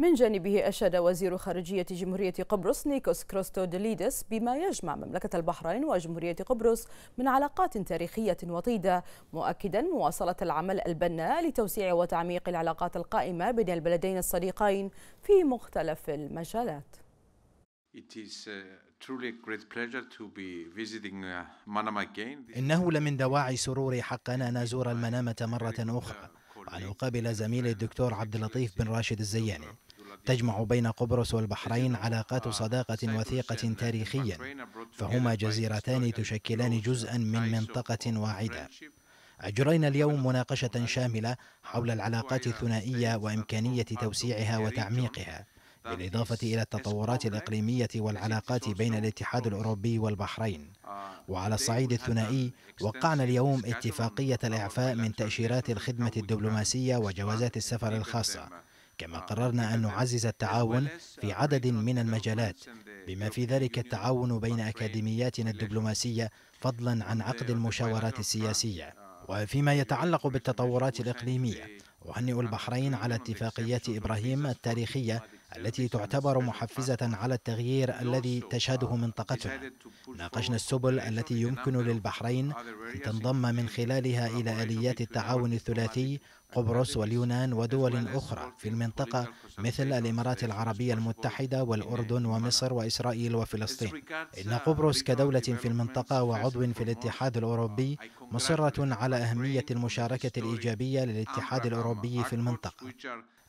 من جانبه أشاد وزير خارجية جمهورية قبرص نيكوس كروستو ديليدس بما يجمع مملكة البحرين وجمهورية قبرص من علاقات تاريخية وطيدة مؤكدا مواصلة العمل البناء لتوسيع وتعميق العلاقات القائمة بين البلدين الصديقين في مختلف المجالات uh, uh, إنه لمن دواعي سروري حقا أن أزور المنامة مرة uh, أخرى وأن أقابل زميلي الدكتور عبد اللطيف بن راشد الزياني تجمع بين قبرص والبحرين علاقات آه، صداقة وثيقة تاريخيا فهما جزيرتان تشكلان جزءا من منطقة واحدة أجرينا اليوم مناقشة شاملة حول العلاقات الثنائية وإمكانية توسيعها وتعميقها بالإضافة إلى التطورات الإقليمية والعلاقات بين الاتحاد الأوروبي والبحرين آه، وعلى الصعيد الثنائي وقعنا اليوم اتفاقية الإعفاء من تأشيرات الخدمة الدبلوماسية وجوازات السفر الخاصة كما آه، قررنا أن نعزز التعاون في عدد من المجالات بما في ذلك التعاون بين أكاديمياتنا الدبلوماسية فضلا عن عقد المشاورات السياسية آه. وفيما يتعلق بالتطورات الإقليمية أهنئ آه، البحرين على اتفاقيات إبراهيم التاريخية التي تعتبر محفزة على التغيير الذي تشهده منطقتنا. ناقشنا السبل التي يمكن للبحرين أن تنضم من خلالها إلى آليات التعاون الثلاثي قبرص واليونان ودول أخرى في المنطقة مثل الإمارات العربية المتحدة والأردن ومصر وإسرائيل وفلسطين إن قبرص كدولة في المنطقة وعضو في الاتحاد الأوروبي مصرة على أهمية المشاركة الإيجابية للاتحاد الأوروبي في المنطقة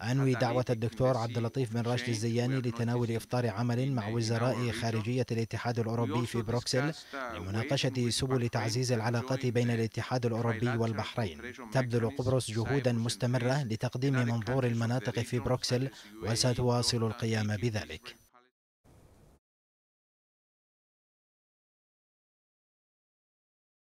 أنوي دعوة الدكتور عبد اللطيف بن راشد الزياني لتناول إفطار عمل مع وزراء خارجية الاتحاد الأوروبي في بروكسل لمناقشة سبل تعزيز العلاقات بين الاتحاد الأوروبي والبحرين تبذل قبرص جهودا مستمرة لتقديم منظور المناطق في بروكسل وستواصل القيام بذلك